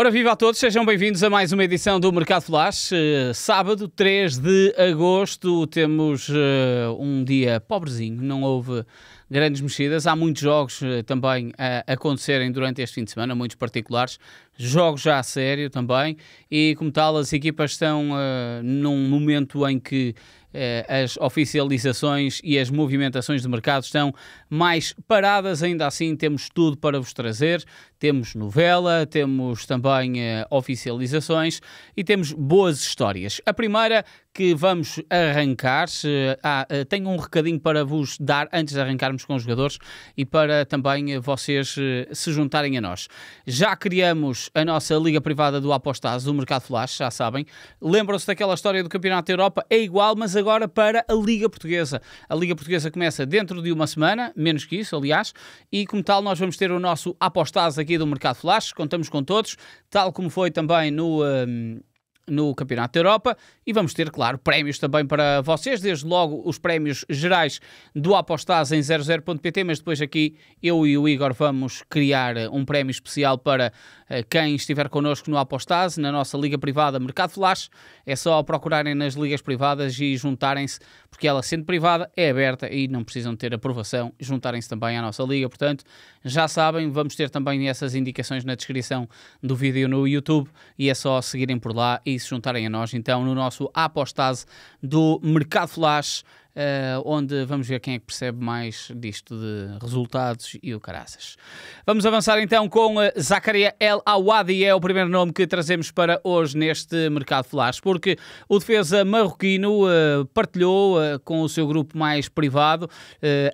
Ora, viva a todos, sejam bem-vindos a mais uma edição do Mercado Flash. Eh, sábado, 3 de agosto, temos eh, um dia pobrezinho, não houve grandes mexidas. Há muitos jogos eh, também a acontecerem durante este fim de semana, muitos particulares, jogos já a sério também, e como tal, as equipas estão uh, num momento em que eh, as oficializações e as movimentações de mercado estão mais paradas. Ainda assim, temos tudo para vos trazer. Temos novela, temos também uh, oficializações e temos boas histórias. A primeira que vamos arrancar. Ah, eh, tenho um recadinho para vos dar antes de arrancarmos com os jogadores e para também eh, vocês eh, se juntarem a nós. Já criamos a nossa liga privada do Apostaz, do Mercado Flash, já sabem. Lembram-se daquela história do Campeonato da Europa? É igual, mas agora para a Liga Portuguesa. A Liga Portuguesa começa dentro de uma semana, menos que isso, aliás, e como tal nós vamos ter o nosso Apostaz aqui do Mercado Flash. Contamos com todos, tal como foi também no... Um, ehm, no Campeonato da Europa e vamos ter, claro, prémios também para vocês, desde logo os prémios gerais do apostas em 00.pt, mas depois aqui eu e o Igor vamos criar um prémio especial para eh, quem estiver connosco no Apostase, na nossa liga privada Mercado Flash, é só procurarem nas ligas privadas e juntarem-se, porque ela sendo privada é aberta e não precisam ter aprovação, juntarem-se também à nossa liga. Portanto, já sabem, vamos ter também essas indicações na descrição do vídeo no YouTube e é só seguirem por lá e se juntarem a nós então no nosso Apostase do Mercado Flash uh, onde vamos ver quem é que percebe mais disto de resultados e o caraças. Vamos avançar então com eh, Zacaria El Awadi, é o primeiro nome que trazemos para hoje neste Mercado Flash, porque o defesa marroquino uh, partilhou uh, com o seu grupo mais privado,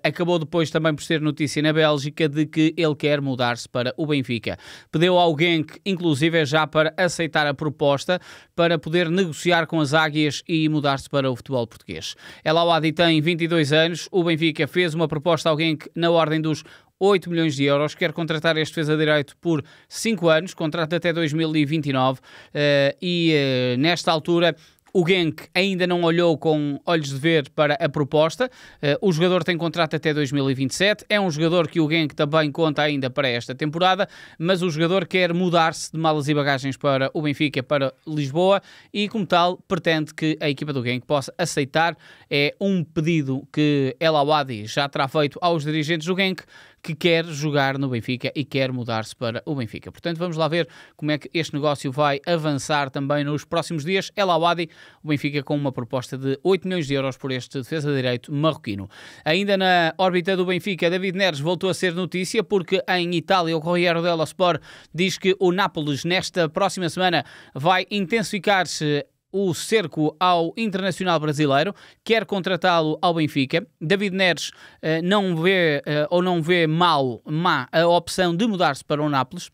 acabou depois também por ser notícia na Bélgica de que ele quer mudar-se para o Benfica. Pediu alguém que, inclusive, é já para aceitar a proposta para poder negociar com as águias e mudar-se para o futebol português. El Awadi tem 22 anos. O Benfica fez uma proposta a alguém que, na ordem dos 8 milhões de euros, quer contratar este defesa direito por 5 anos, contrato até 2029 e eh, eh, nesta altura o Genk ainda não olhou com olhos de ver para a proposta. Eh, o jogador tem contrato até 2027. É um jogador que o Genk também conta ainda para esta temporada, mas o jogador quer mudar-se de malas e bagagens para o Benfica, para Lisboa, e como tal pretende que a equipa do Genk possa aceitar. É um pedido que El Awadi já terá feito aos dirigentes do Genk que quer jogar no Benfica e quer mudar-se para o Benfica. Portanto, vamos lá ver como é que este negócio vai avançar também nos próximos dias. El Awadi, o Benfica com uma proposta de 8 milhões de euros por este defesa de direito marroquino. Ainda na órbita do Benfica, David Neres voltou a ser notícia porque em Itália o Corriere dello Sport diz que o Nápoles nesta próxima semana vai intensificar-se o cerco ao internacional brasileiro, quer contratá-lo ao Benfica. David Neres eh, não vê eh, ou não vê mal má a opção de mudar-se para o Nápoles.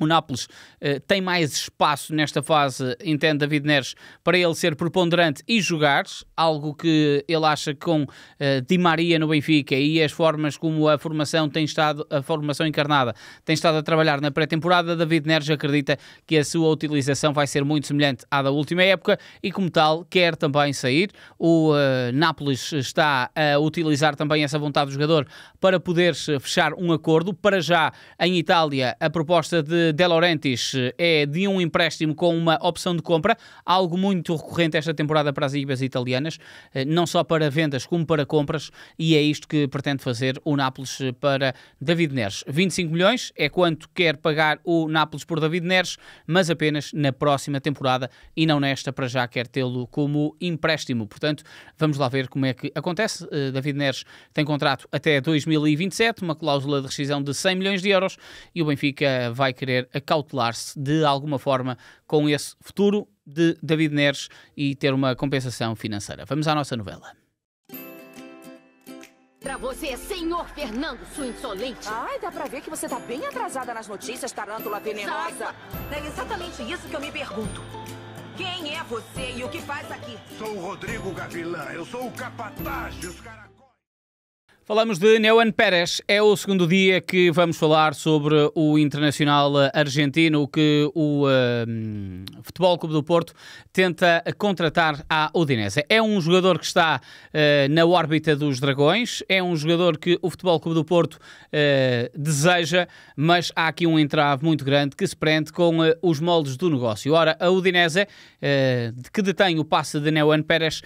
O Nápoles eh, tem mais espaço nesta fase, entende David Neres, para ele ser preponderante e jogar, algo que ele acha com eh, Di Maria no Benfica e as formas como a formação tem estado, a formação encarnada tem estado a trabalhar na pré-temporada, David Neres acredita que a sua utilização vai ser muito semelhante à da última época e como tal quer também sair. O eh, Nápoles está a utilizar também essa vontade do jogador para poder fechar um acordo. Para já, em Itália, a proposta de de Laurentiis eh, é de um empréstimo com uma opção de compra, algo muito recorrente esta temporada para as equipas italianas, eh, não só para vendas como para compras, e é isto que pretende fazer o Nápoles eh, para David Neres. 25 milhões é quanto quer pagar o Nápoles por David Neres, mas apenas na próxima temporada e não nesta, para já quer tê-lo como empréstimo. Portanto, vamos lá ver como é que acontece. David Neres tem contrato até 2027, uma cláusula de rescisão de 100 milhões de euros e o Benfica vai querer querer acautelar-se de alguma forma com esse futuro de David Neres e ter uma compensação financeira. Vamos à nossa novela. Pra você, senhor Fernando, sua insolente. Ai, dá pra ver que você tá bem atrasada nas notícias, tarântula venenosa. É exatamente isso que eu me pergunto. Quem é você e o que faz aqui? Sou o Rodrigo Gavilã, eu sou o capataz e caras... Falamos de Neuan Pérez. É o segundo dia que vamos falar sobre o internacional argentino que o ehm, Futebol Clube do Porto tenta contratar à Udinese. É um jogador que está uh, na órbita dos Dragões, é um jogador que o Futebol Clube do Porto uh, deseja, mas há aqui um entrave muito grande que se prende com uh, os moldes do negócio. Ora, a Udinese, que detém o passe de Neuan Pérez,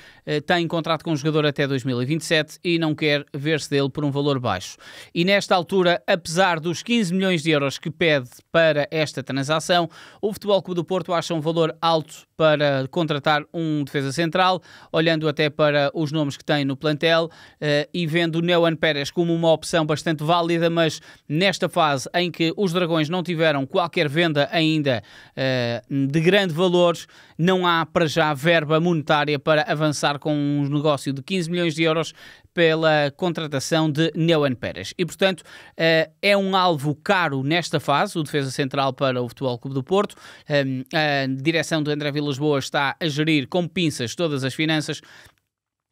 tem contrato com o jogador até 2027 e não quer ver-se dele por um valor baixo. E nesta altura, apesar dos 15 milhões de euros que pede para esta transação, o Futebol Clube do Porto acha um valor alto para contratar um defesa central, olhando até para os nomes que tem no plantel eh, e vendo o Neuan Pérez como uma opção bastante válida, mas nesta fase em que os Dragões não tiveram qualquer venda ainda eh, de grande valor, não há para já verba monetária para avançar com um negócio de 15 milhões de euros pela contratação de Neuan Pérez. E, portanto, eh, é um alvo caro nesta fase, o defesa central para o Futebol Clube do Porto. Ehm, a direção do André Vilas Boas está a gerir com pinças todas as finanças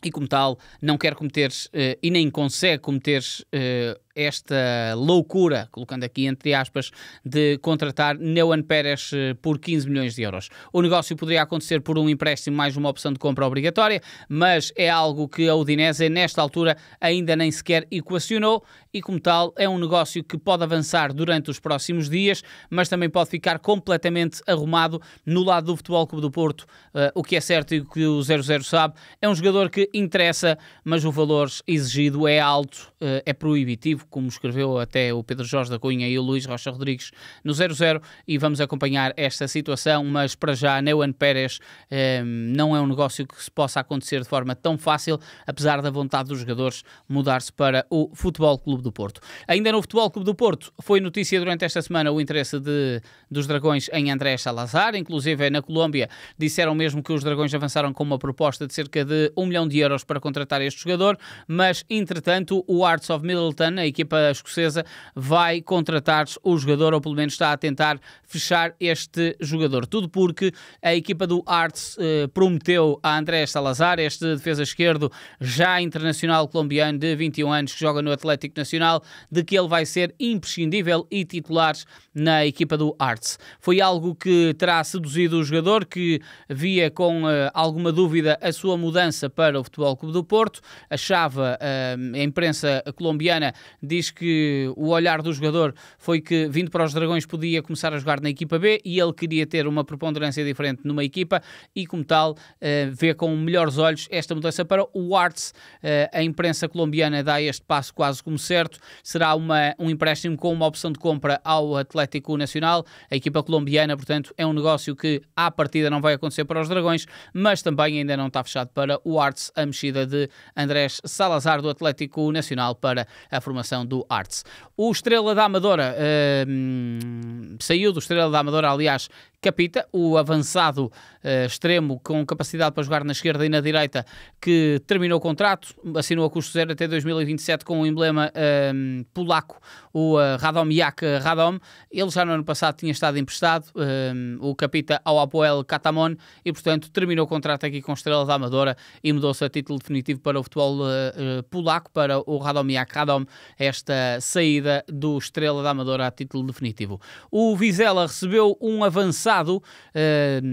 e, como tal, não quer cometer eh, e nem consegue cometer eh, esta loucura, colocando aqui entre aspas, de contratar Neuan Pérez eh, por 15 milhões de euros. O negócio poderia acontecer por um empréstimo mais uma opção de compra obrigatória, mas é algo que a Udinese, nesta altura, ainda nem sequer equacionou e, como tal, é um negócio que pode avançar durante os próximos dias, mas também pode ficar completamente arrumado no lado do Futebol Clube do Porto. Uh, o que é certo e o que o 00 sabe, é um jogador que interessa, mas o valor exigido é alto, uh, é proibitivo como escreveu até o Pedro Jorge da Cunha e o Luís Rocha Rodrigues no 00 e vamos acompanhar esta situação, mas para já Neuan Pérez eh, não é um negócio que se possa acontecer de forma tão fácil, apesar da vontade dos jogadores mudar-se para o Futebol Clube do Porto. Ainda no Futebol Clube do Porto, foi notícia durante esta semana o interesse de, dos Dragões em André Salazar, inclusive é na Colômbia disseram mesmo que os Dragões avançaram com uma proposta de cerca de um milhão de euros para contratar este jogador, mas entretanto o Arts of Middleton, a equipa escocesa vai contratar o jogador, ou pelo menos está a tentar fechar este jogador. Tudo porque a equipa do Arts eh, prometeu a André Salazar, este defesa esquerdo, já internacional colombiano de 21 anos, que joga no Atlético Nacional, de que ele vai ser imprescindível e titular na equipa do Arts. Foi algo que terá seduzido o jogador, que via com eh, alguma dúvida a sua mudança para o Futebol Clube do Porto, achava eh, a imprensa colombiana diz que o olhar do jogador foi que, vindo para os Dragões, podia começar a jogar na equipa B e ele queria ter uma preponderância diferente numa equipa e, como tal, eh, vê com melhores olhos esta mudança para o Arts. Eh, a imprensa colombiana dá este passo quase como certo. Será uma, um empréstimo com uma opção de compra ao Atlético Nacional. A equipa colombiana, portanto, é um negócio que, à partida, não vai acontecer para os Dragões, mas também ainda não está fechado para o Arts, a mexida de Andrés Salazar do Atlético Nacional para a formação do Arts. O Estrela da Amadora uh, saiu do Estrela da Amadora, aliás, Capita, o avançado uh, extremo com capacidade para jogar na esquerda e na direita, que terminou o contrato, assinou a custo zero até 2027 com o um emblema um, ehm, polaco, o uh, eh, Radomiak Radom. Ele já no ano passado tinha estado emprestado, um, ehm, o Capita ao Apoel Catamon, e portanto terminou o contrato aqui com Estrela da Amadora e mudou-se a título definitivo para o futebol uh, polaco, para o Radomiak Radom, esta saída do Estrela da Amadora a título definitivo. O Vizela recebeu um avançado emprestado uh,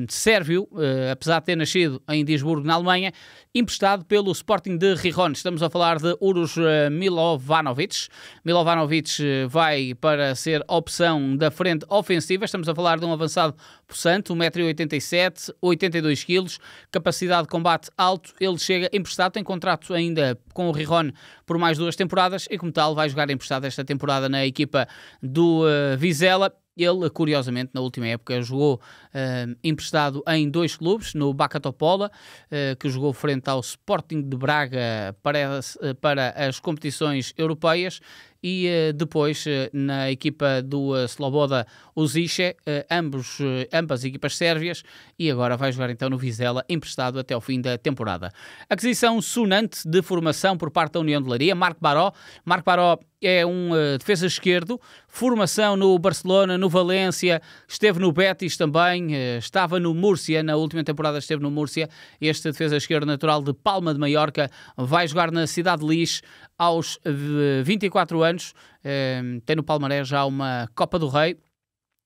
sérvio, uh, apesar de ter nascido em Duisburgo, na Alemanha, emprestado pelo Sporting de Rijon. Estamos a falar de Uros eh, Milovanovic. Milovanovic vai para ser opção da frente ofensiva. Estamos a falar de um avançado possante, 1,87m, 82kg, capacidade de combate alto. Ele chega emprestado, tem contrato ainda com o Rijon por mais duas temporadas e, como tal, vai jogar emprestado esta temporada na equipa do uh, Vizela. Ele, curiosamente, na última época jogou uh, emprestado em dois clubes, no Bacatopola, uh, que jogou frente ao Sporting de Braga para, eh, para as competições europeias, e eh, depois eh, na equipa do eh, Sloboda Uzice, ambos, ambas equipas sérvias, e agora vai jogar então no Vizela, emprestado até ao fim da temporada. Aquisição sonante de formação por parte da União de Laria, Marco Baró. Marco Baró é um uh, defesa esquerdo, formação no Barcelona, no Valência, esteve no Betis também, uh, estava no Múrcia, na última temporada esteve no Múrcia. Este defesa esquerdo natural de Palma de Maiorca vai jogar na Cidade de Lis, aos 24 eh, anos, eh, tem no palmarés já uma Copa do Rei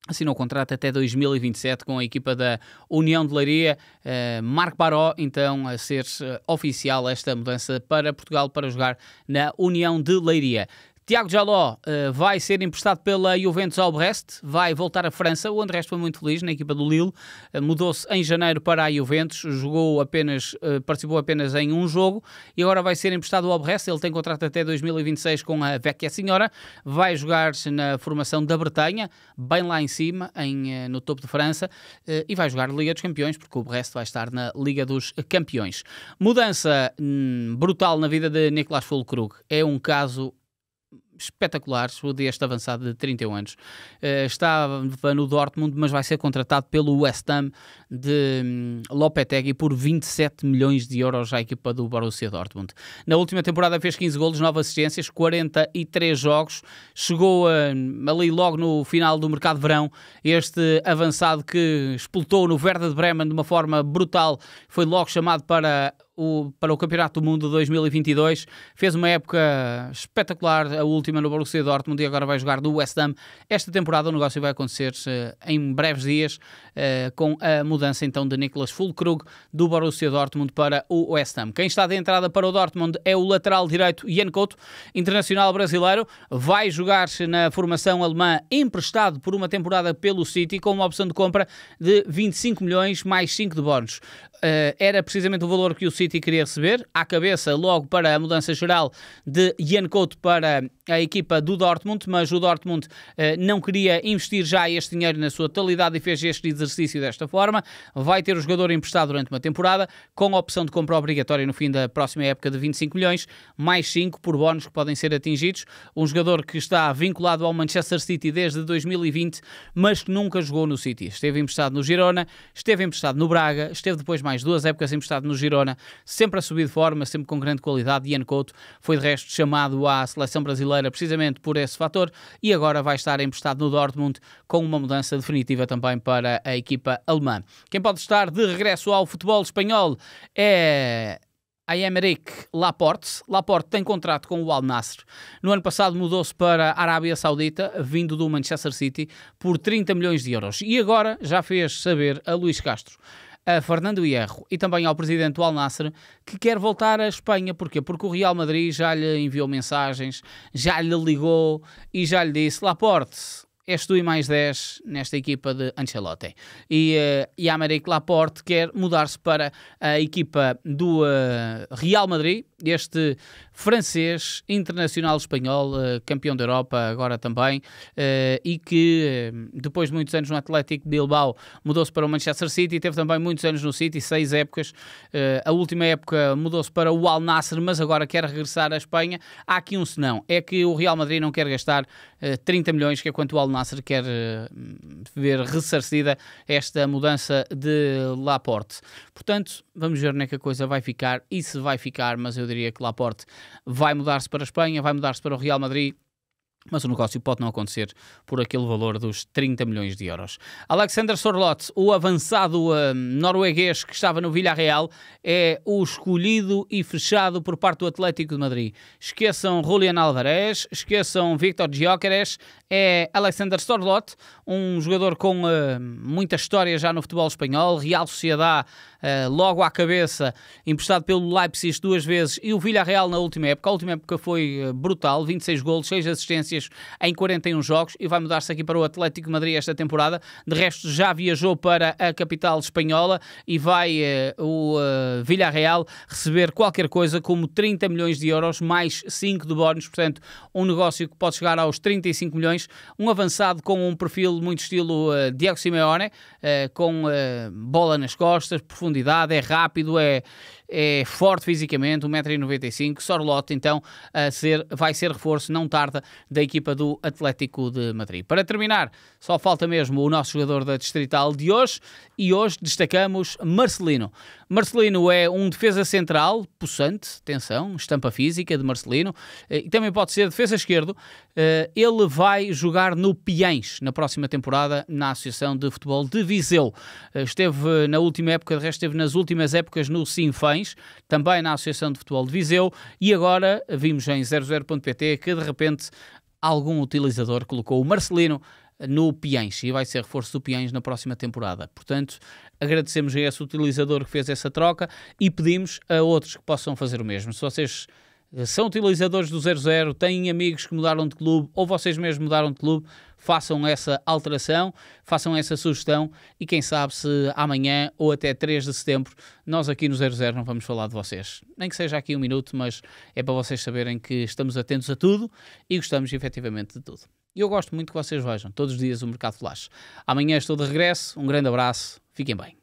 assinou o contrato até 2027 com a equipa da União de Leiria. Eh, Marco Baró, então, a ser oficial esta mudança para Portugal para jogar na União de Leiria. Tiago Jaló uh, vai ser emprestado pela Juventus ao Brest, vai voltar à França. O Andrés foi muito feliz na equipa do Lille, uh, mudou-se em janeiro para a Juventus, jogou apenas, uh, participou apenas em um jogo e agora vai ser emprestado ao Brest. Ele tem contrato até 2026 com a Vecchia Senhora, vai jogar na formação da Bretanha, bem lá em cima, em, no topo de França, e vai jogar Liga dos Campeões, porque o Brest vai estar na Liga dos Campeões. Mudança hum, brutal na vida de Nicolas Fulkrug. É um caso espetaculares, o deste avançado de 31 anos. Uh, estava no Dortmund, mas vai ser contratado pelo West Ham de um, Lopetegui por 27 milhões de euros à equipa do Borussia Dortmund. Na última temporada fez 15 golos, 9 assistências, 43 jogos, chegou uh, ali logo no final do mercado de verão, este avançado que explotou no Werder de Bremen de uma forma brutal, foi logo chamado para o, para o Campeonato do Mundo 2022. Fez uma época espetacular, a última no Borussia Dortmund e agora vai jogar no West Ham. Esta temporada o negócio vai acontecer eh, em breves dias eh, com a mudança então de Niklas Fulkrug do Borussia Dortmund para o West Ham. Quem está de entrada para o Dortmund é o lateral direito Ian Couto, internacional brasileiro. Vai jogar na formação alemã emprestado por uma temporada pelo City com uma opção de compra de 25 milhões mais 5 de bónus. Eh, era precisamente o valor que o City City queria receber. À cabeça, logo para a mudança geral de Ian Couto para a equipa do Dortmund, mas o Dortmund eh, não queria investir já este dinheiro na sua totalidade e fez este exercício desta forma. Vai ter o jogador emprestado durante uma temporada, com a opção de compra obrigatória no fim da próxima época de 25 milhões, mais 5 por bónus que podem ser atingidos. Um jogador que está vinculado ao Manchester City desde 2020, mas que nunca jogou no City. Esteve emprestado no Girona, esteve emprestado no Braga, esteve depois mais duas épocas emprestado no Girona, sempre a subir de forma, sempre com grande qualidade. Ian Couto foi de resto chamado à seleção brasileira brasileira precisamente por esse fator e agora vai estar emprestado no Dortmund com uma mudança definitiva também para a equipa alemã. Quem pode estar de regresso ao futebol espanhol é a Emerick Laporte. Laporte tem contrato com o Al Nassr. No ano passado mudou-se para a Arábia Saudita, vindo do Manchester City, por 30 milhões de euros. E agora já fez saber a Luís Castro a Fernando Hierro e também ao presidente do Al Nasser, que quer voltar à Espanha. Porquê? Porque o Real Madrid já lhe enviou mensagens, já lhe ligou e já lhe disse: Laporte, és tu e mais 10 nesta equipa de Ancelotti. E, uh, e Américo Laporte quer mudar-se para a equipa do uh, Real Madrid. Este francês, internacional espanhol, eh, campeão da Europa agora também, eh, e que eh, depois de muitos anos no Atlético Bilbao mudou-se para o Manchester City, teve também muitos anos no City, seis épocas. A última época mudou-se para o Al Nasser, mas agora quer regressar à Espanha. Há aqui um senão, é que o Real Madrid não quer gastar 30 milhões, que é quanto o Al Nasser quer ver ressarcida esta mudança de Laporte. Portanto, vamos ver onde é que a coisa vai ficar e se vai ficar, mas eu diria que Laporte vai mudar-se para a Espanha, vai mudar-se para o Real Madrid mas o negócio pode não acontecer por aquele valor dos 30 milhões de euros. Alexander Sorloth, o avançado hum, norueguês que estava no Villarreal, é o escolhido e fechado por parte do Atlético de Madrid. Esqueçam Julian Alvarez, esqueçam Victor Gyökeres, é Alexander Sorloth, um jogador com uh, muita história já no futebol espanhol, Real Sociedade uh, logo à cabeça, emprestado pelo Leipzig duas vezes e o Villarreal na última época. A última época foi eh, brutal, 26 golos, 6 assistências, assistências em 41 jogos e vai mudar-se aqui para o Atlético Madrid esta temporada. De resto, já viajou para a capital espanhola e vai uh, o uh, Villarreal receber qualquer coisa como 30 milhões de euros, mais 5 de bónus, portanto, um negócio que pode chegar aos 35 milhões. Um avançado com um perfil muito estilo uh, Diego Simeone, com bola nas costas, profundidade, é rápido, é, é forte fisicamente, 1,95m. Sorlote, então, a ser, vai ser reforço, não tarda da equipa do Atlético de Madrid. Para terminar, só falta mesmo o nosso jogador da Distrital de hoje e hoje destacamos Marcelino. Marcelino é um defesa central, possante, tensão, estampa física de Marcelino eh, e também pode ser defesa esquerdo. Eh, ele vai jogar no Piens na próxima temporada na Associação de Futebol de Viseu. Eh, esteve na última época, de resto, esteve nas últimas épocas no Sinfãs, também na Associação de Futebol de Viseu e agora vimos em 00.pt que de repente algum utilizador colocou o Marcelino eh, no Piens e vai ser reforço do Piens na próxima temporada. Portanto, agradecemos a esse utilizador que fez essa troca e pedimos a outros que possam fazer o mesmo. Se vocês eh, são utilizadores do 00, têm amigos que mudaram de clube ou vocês mesmos mudaram de clube, façam essa alteração, façam essa sugestão e quem sabe se amanhã ou até 3 de setembro nós aqui no 00 não vamos falar de vocês. Nem que seja aqui um minuto, mas é para vocês saberem que estamos atentos a tudo e gostamos efetivamente de tudo. E eu gosto muito que vocês vejam todos os dias o Mercado Flash. Amanhã estou de regresso, um grande abraço, fiquem bem.